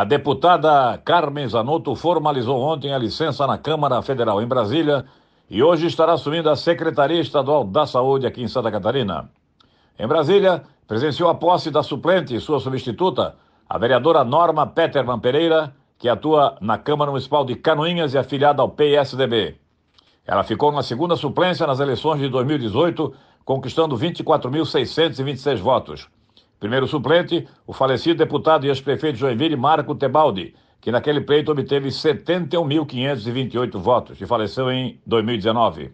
A deputada Carmen Zanotto formalizou ontem a licença na Câmara Federal em Brasília e hoje estará assumindo a Secretaria Estadual da Saúde aqui em Santa Catarina. Em Brasília, presenciou a posse da suplente e sua substituta, a vereadora Norma Peterman Pereira, que atua na Câmara Municipal de Canoinhas e afiliada ao PSDB. Ela ficou na segunda suplência nas eleições de 2018, conquistando 24.626 votos. Primeiro suplente, o falecido deputado e ex-prefeito Joinville, Marco Tebaldi, que naquele pleito obteve 71.528 votos e faleceu em 2019.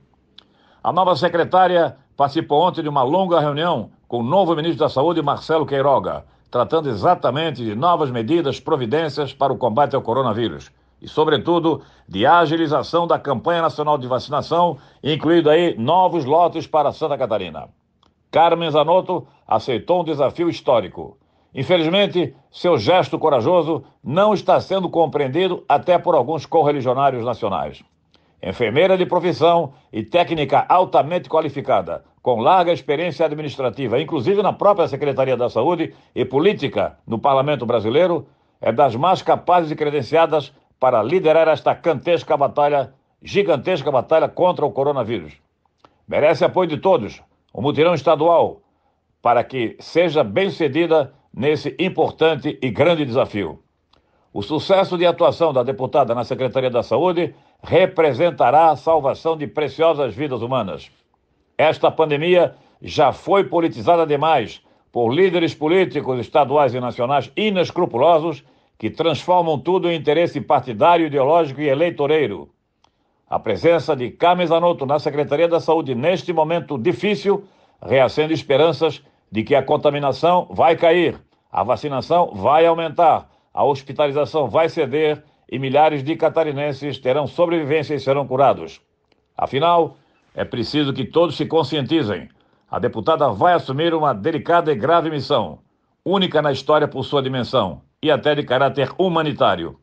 A nova secretária participou ontem de uma longa reunião com o novo ministro da Saúde, Marcelo Queiroga, tratando exatamente de novas medidas, providências para o combate ao coronavírus e, sobretudo, de agilização da campanha nacional de vacinação, incluindo aí novos lotes para Santa Catarina. Carmen Zanotto aceitou um desafio histórico. Infelizmente, seu gesto corajoso não está sendo compreendido até por alguns correligionários nacionais. Enfermeira de profissão e técnica altamente qualificada, com larga experiência administrativa, inclusive na própria Secretaria da Saúde e política no Parlamento Brasileiro, é das mais capazes e credenciadas para liderar esta gigantesca batalha, gigantesca batalha contra o coronavírus. Merece apoio de todos, o mutirão estadual para que seja bem-sucedida nesse importante e grande desafio. O sucesso de atuação da deputada na Secretaria da Saúde representará a salvação de preciosas vidas humanas. Esta pandemia já foi politizada demais por líderes políticos estaduais e nacionais inescrupulosos que transformam tudo em interesse partidário, ideológico e eleitoreiro. A presença de Carmen Zanotto na Secretaria da Saúde neste momento difícil reacende esperanças de que a contaminação vai cair, a vacinação vai aumentar, a hospitalização vai ceder e milhares de catarinenses terão sobrevivência e serão curados. Afinal, é preciso que todos se conscientizem. A deputada vai assumir uma delicada e grave missão, única na história por sua dimensão e até de caráter humanitário.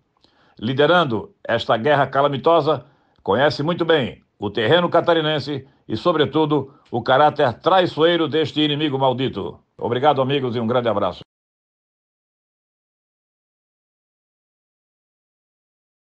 Liderando esta guerra calamitosa, conhece muito bem o terreno catarinense e, sobretudo, o caráter traiçoeiro deste inimigo maldito. Obrigado, amigos, e um grande abraço.